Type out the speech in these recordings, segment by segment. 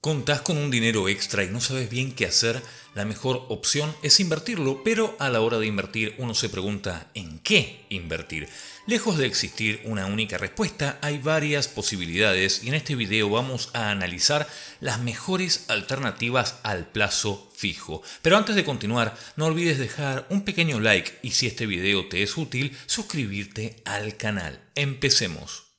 contás con un dinero extra y no sabes bien qué hacer, la mejor opción es invertirlo, pero a la hora de invertir uno se pregunta ¿en qué invertir? Lejos de existir una única respuesta, hay varias posibilidades y en este video vamos a analizar las mejores alternativas al plazo fijo. Pero antes de continuar, no olvides dejar un pequeño like y si este video te es útil, suscribirte al canal. Empecemos.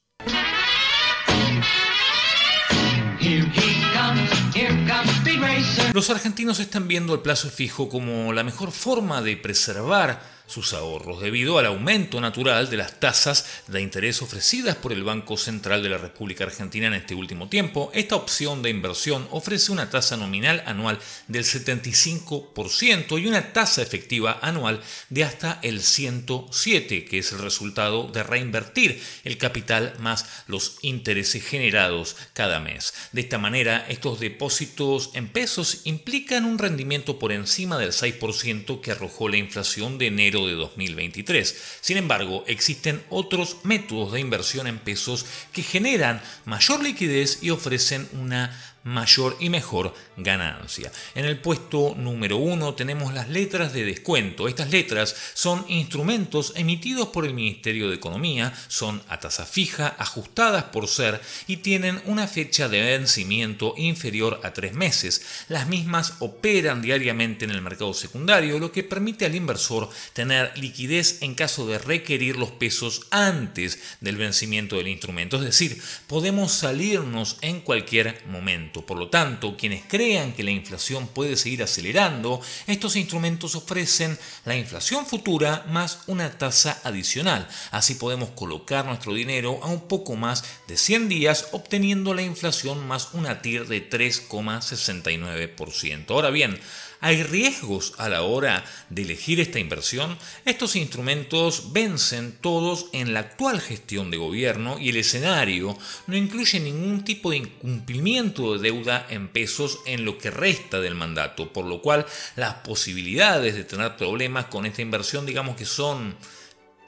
Los argentinos están viendo el plazo fijo como la mejor forma de preservar sus ahorros debido al aumento natural de las tasas de interés ofrecidas por el Banco Central de la República Argentina en este último tiempo. Esta opción de inversión ofrece una tasa nominal anual del 75% y una tasa efectiva anual de hasta el 107, que es el resultado de reinvertir el capital más los intereses generados cada mes. De esta manera, estos depósitos en pesos implican un rendimiento por encima del 6% que arrojó la inflación de enero de 2023. Sin embargo, existen otros métodos de inversión en pesos que generan mayor liquidez y ofrecen una mayor y mejor ganancia. En el puesto número 1 tenemos las letras de descuento. Estas letras son instrumentos emitidos por el Ministerio de Economía, son a tasa fija, ajustadas por ser y tienen una fecha de vencimiento inferior a tres meses. Las mismas operan diariamente en el mercado secundario, lo que permite al inversor tener liquidez en caso de requerir los pesos antes del vencimiento del instrumento. Es decir, podemos salirnos en cualquier momento. Por lo tanto, quienes crean que la inflación puede seguir acelerando, estos instrumentos ofrecen la inflación futura más una tasa adicional. Así podemos colocar nuestro dinero a un poco más de 100 días obteniendo la inflación más una TIR de 3,69%. Ahora bien, hay riesgos a la hora de elegir esta inversión, estos instrumentos vencen todos en la actual gestión de gobierno y el escenario no incluye ningún tipo de incumplimiento de deuda en pesos en lo que resta del mandato, por lo cual las posibilidades de tener problemas con esta inversión digamos que son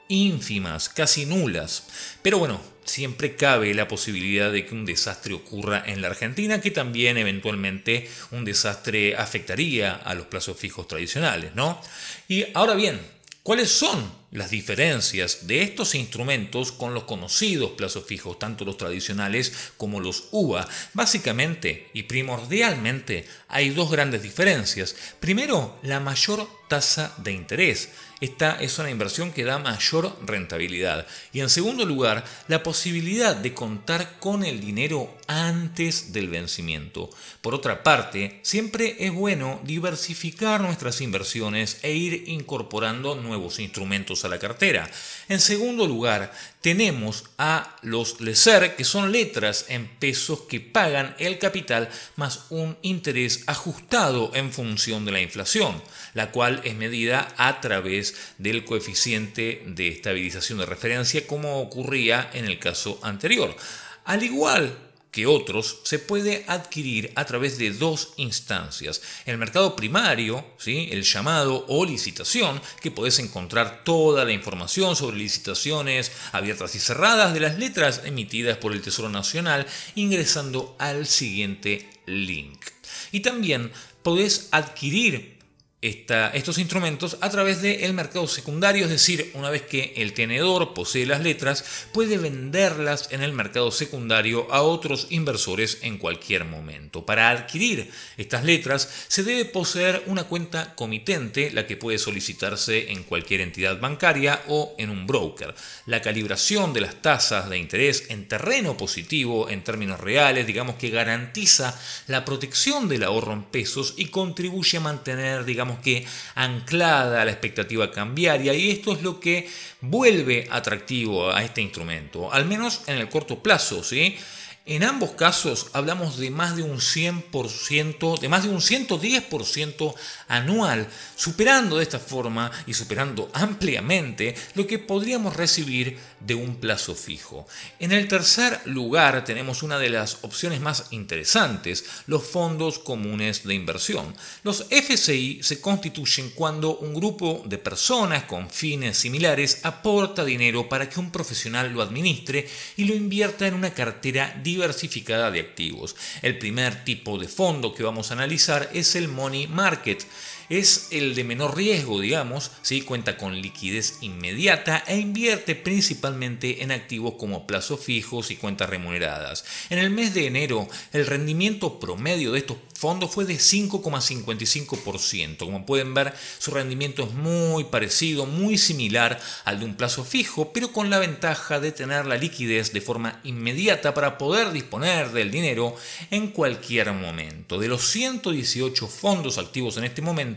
ínfimas, casi nulas. Pero bueno, siempre cabe la posibilidad de que un desastre ocurra en la Argentina, que también eventualmente un desastre afectaría a los plazos fijos tradicionales, ¿no? Y ahora bien, ¿cuáles son las diferencias de estos instrumentos con los conocidos plazos fijos, tanto los tradicionales como los UVA. Básicamente y primordialmente hay dos grandes diferencias. Primero, la mayor tasa de interés. Esta es una inversión que da mayor rentabilidad. Y en segundo lugar, la posibilidad de contar con el dinero antes del vencimiento. Por otra parte, siempre es bueno diversificar nuestras inversiones e ir incorporando nuevos instrumentos a la cartera. En segundo lugar, tenemos a los LESER, que son letras en pesos que pagan el capital más un interés ajustado en función de la inflación, la cual es medida a través del coeficiente de estabilización de referencia, como ocurría en el caso anterior. Al igual que otros se puede adquirir a través de dos instancias. El mercado primario, ¿sí? el llamado o licitación, que podés encontrar toda la información sobre licitaciones abiertas y cerradas de las letras emitidas por el Tesoro Nacional ingresando al siguiente link. Y también podés adquirir estos instrumentos a través del mercado secundario, es decir, una vez que el tenedor posee las letras, puede venderlas en el mercado secundario a otros inversores en cualquier momento. Para adquirir estas letras se debe poseer una cuenta comitente, la que puede solicitarse en cualquier entidad bancaria o en un broker. La calibración de las tasas de interés en terreno positivo en términos reales, digamos que garantiza la protección del ahorro en pesos y contribuye a mantener, digamos, que anclada la expectativa cambiaria y esto es lo que vuelve atractivo a este instrumento, al menos en el corto plazo, ¿sí? En ambos casos hablamos de más de un 100%, de más de un 110% anual, superando de esta forma y superando ampliamente lo que podríamos recibir de un plazo fijo. En el tercer lugar tenemos una de las opciones más interesantes, los fondos comunes de inversión. Los FCI se constituyen cuando un grupo de personas con fines similares aporta dinero para que un profesional lo administre y lo invierta en una cartera digital diversificada de activos. El primer tipo de fondo que vamos a analizar es el money market es el de menor riesgo, digamos, si cuenta con liquidez inmediata e invierte principalmente en activos como plazos fijos y cuentas remuneradas. En el mes de enero, el rendimiento promedio de estos fondos fue de 5,55%. Como pueden ver, su rendimiento es muy parecido, muy similar al de un plazo fijo, pero con la ventaja de tener la liquidez de forma inmediata para poder disponer del dinero en cualquier momento. De los 118 fondos activos en este momento,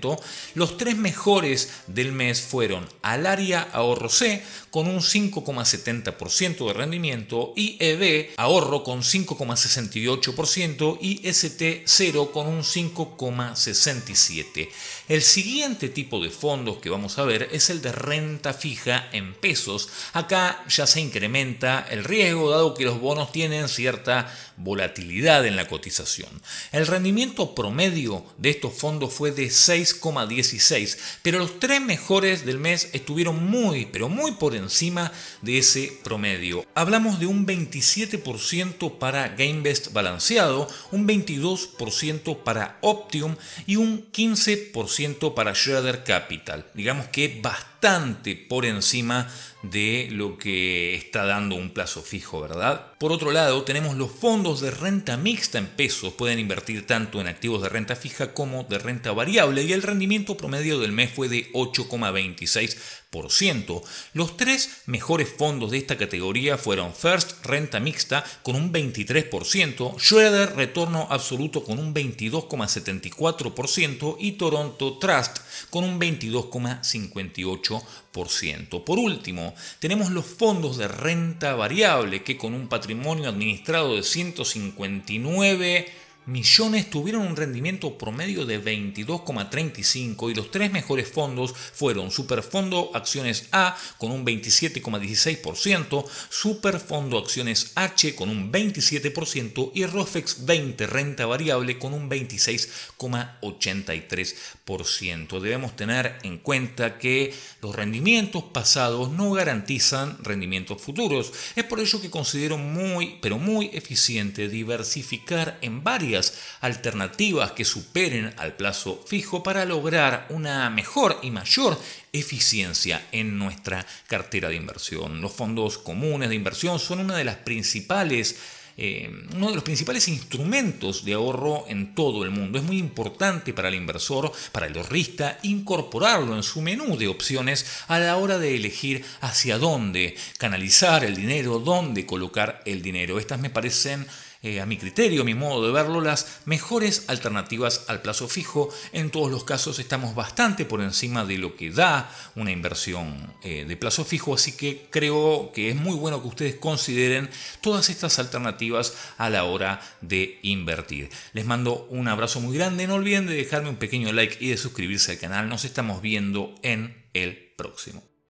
los tres mejores del mes fueron Alaria Ahorro C con un 5,70% de rendimiento, y EB Ahorro con 5,68% y ST0 con un 5,67%. El siguiente tipo de fondos que vamos a ver es el de renta fija en pesos. Acá ya se incrementa el riesgo dado que los bonos tienen cierta volatilidad en la cotización. El rendimiento promedio de estos fondos fue de 6 16 pero los tres mejores del mes estuvieron muy, pero muy por encima de ese promedio. Hablamos de un 27% para GameBest balanceado, un 22% para Optium y un 15% para Shredder Capital. Digamos que bastante por encima de lo que está dando un plazo fijo, ¿verdad? Por otro lado, tenemos los fondos de renta mixta en pesos, pueden invertir tanto en activos de renta fija como de renta variable y el rendimiento promedio del mes fue de 8,26%. Los tres mejores fondos de esta categoría fueron First Renta Mixta con un 23%, Schroeder Retorno Absoluto con un 22,74% y Toronto Trust con un 22,58%. Por último, tenemos los fondos de renta variable que con un patrimonio administrado de 159 millones tuvieron un rendimiento promedio de 22,35 y los tres mejores fondos fueron Superfondo Acciones A con un 27,16%, Superfondo Acciones H con un 27% y Rofex 20 Renta Variable con un 26,83%. Debemos tener en cuenta que los rendimientos pasados no garantizan rendimientos futuros. Es por ello que considero muy, pero muy eficiente diversificar en varias alternativas que superen al plazo fijo para lograr una mejor y mayor eficiencia en nuestra cartera de inversión. Los fondos comunes de inversión son una de las principales eh, uno de los principales instrumentos de ahorro en todo el mundo. Es muy importante para el inversor, para el ahorrista incorporarlo en su menú de opciones a la hora de elegir hacia dónde canalizar el dinero, dónde colocar el dinero. Estas me parecen eh, a mi criterio, a mi modo de verlo, las mejores alternativas al plazo fijo. En todos los casos estamos bastante por encima de lo que da una inversión eh, de plazo fijo, así que creo que es muy bueno que ustedes consideren todas estas alternativas a la hora de invertir. Les mando un abrazo muy grande, no olviden de dejarme un pequeño like y de suscribirse al canal. Nos estamos viendo en el próximo.